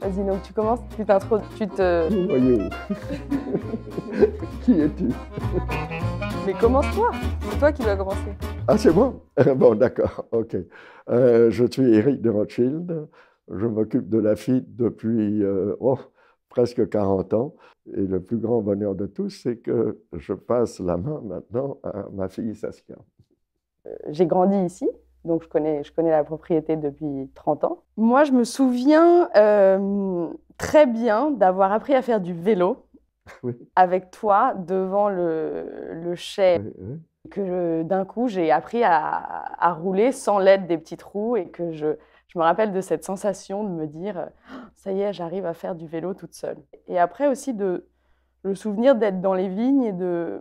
Vas-y, donc tu commences, tu t'introduis, tu te... qui es-tu Mais commence-toi, c'est toi qui dois commencer. Ah, c'est moi Bon, d'accord, ok. Euh, je suis Eric de Rothschild, je m'occupe de la fille depuis euh, oh, presque 40 ans. Et le plus grand bonheur de tous, c'est que je passe la main maintenant à ma fille Saskia. Euh, j'ai grandi ici, donc, je connais, je connais la propriété depuis 30 ans. Moi, je me souviens euh, très bien d'avoir appris à faire du vélo avec toi devant le, le Que d'un coup, j'ai appris à, rouler sans l'aide des petites roues et que je, je me rappelle de cette sensation de me dire oh, ça y est, j'arrive à faire du vélo toute seule. Et après aussi de le souvenir d'être dans les vignes et de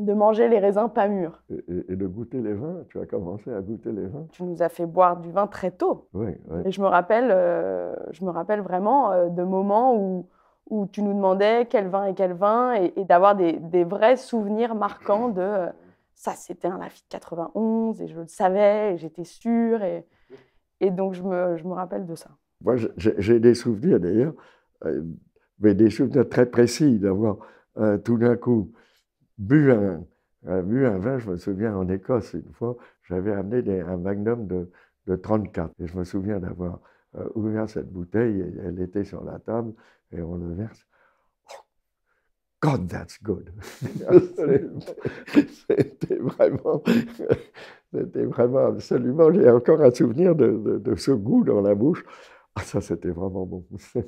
de manger les raisins pas mûrs. Et, de goûter les vins, tu as commencé à goûter les vins. Tu nous as fait boire du vin très tôt. Oui, oui. Et je me rappelle, euh, je me rappelle vraiment euh, de moments où, où tu nous demandais quel vin et quel vin, et, d'avoir des, des, vrais souvenirs marquants de euh, ça, c'était un de 91, et je le savais, et j'étais sûre. Et, et donc, je me, je me rappelle de ça. Moi, j'ai des souvenirs d'ailleurs, mais des souvenirs très précis d'avoir tout d'un coup bu un, un vin, je me souviens, en Écosse, une fois, j'avais amené un magnum de, de 34. Et je me souviens d'avoir euh, ouvert cette bouteille, et, elle était sur la table, et on le verse. Oh, God, that's good! c'était vraiment, c'était vraiment absolument. J'ai encore un souvenir de, de, de, ce goût dans la bouche. Ah, ça, c'était vraiment bon.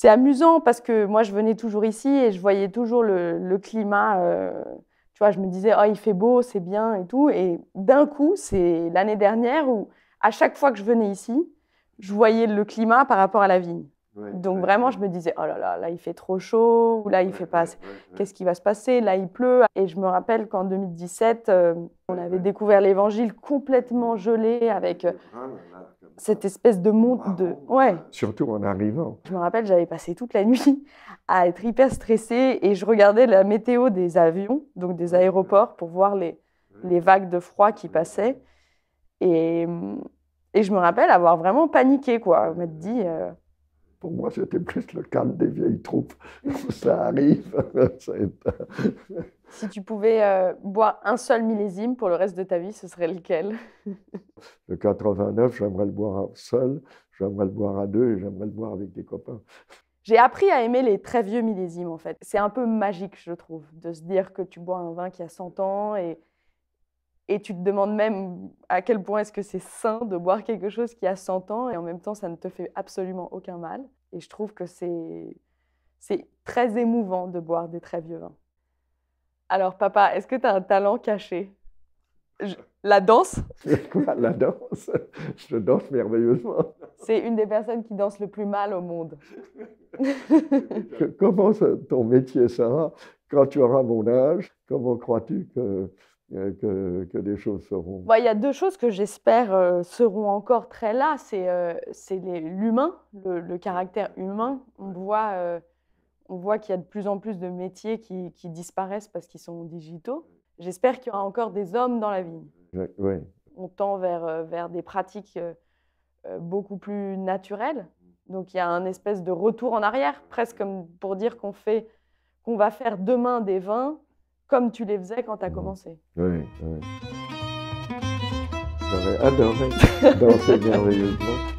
c'est amusant parce que moi, je venais toujours ici et je voyais toujours le, climat. Euh, tu vois, je me disais, oh, il fait beau, c'est bien et tout. Et d'un coup, c'est l'année dernière où, à chaque fois que je venais ici, je voyais le climat par rapport à la vigne. Donc vraiment, je me disais, oh là là, là il fait trop chaud, là il fait pas, qu'est-ce qui va se passer, là il pleut. Et je me rappelle qu'en 2017, euh, on avait découvert l'évangile complètement gelé avec euh, ah cette espèce de monde de. Ouais. Surtout en arrivant. Je me rappelle, j'avais passé toute la nuit à être hyper stressée et je regardais la météo des avions, donc des aéroports, pour voir les, les vagues de froid qui passaient. Et, je me rappelle avoir vraiment paniqué, quoi. M'être dit, euh, pour moi, c'était plus le calme des vieilles troupes. Ça arrive. si tu pouvais euh, boire un seul millésime pour le reste de ta vie, ce serait lequel Le 89, j'aimerais le boire seul, j'aimerais le boire à deux et j'aimerais le boire avec des copains. J'ai appris à aimer les très vieux millésimes en fait. C'est un peu magique, je trouve, de se dire que tu bois un vin qui a 100 ans et et tu te demandes même à quel point est-ce que c'est sain de boire quelque chose qui a 100 ans et en même temps, ça ne te fait absolument aucun mal. Et je trouve que c'est, c'est très émouvant de boire des très vieux vins. Alors, papa, est-ce que tu as un talent caché La danse Quoi, La danse Je danse merveilleusement. C'est une des personnes qui danse le plus mal au monde. Comment ton métier sera quand tu auras mon âge Comment crois-tu que euh, que, que, choses seront. Bah, il y a deux choses que j'espère euh, seront encore très là. C'est euh, c'est l'humain, le, caractère humain. On voit, on voit qu'il y a de plus en plus de métiers qui, qui disparaissent parce qu'ils sont digitaux. J'espère qu'il y aura encore des hommes dans la vie. On tend vers, vers des pratiques beaucoup plus naturelles. Donc il y a un espèce de retour en arrière, presque comme pour dire qu'on fait, qu'on va faire demain des vins comme tu les faisais quand tu as mmh. commencé. Oui, oui. J'avais adoré danser merveilleusement.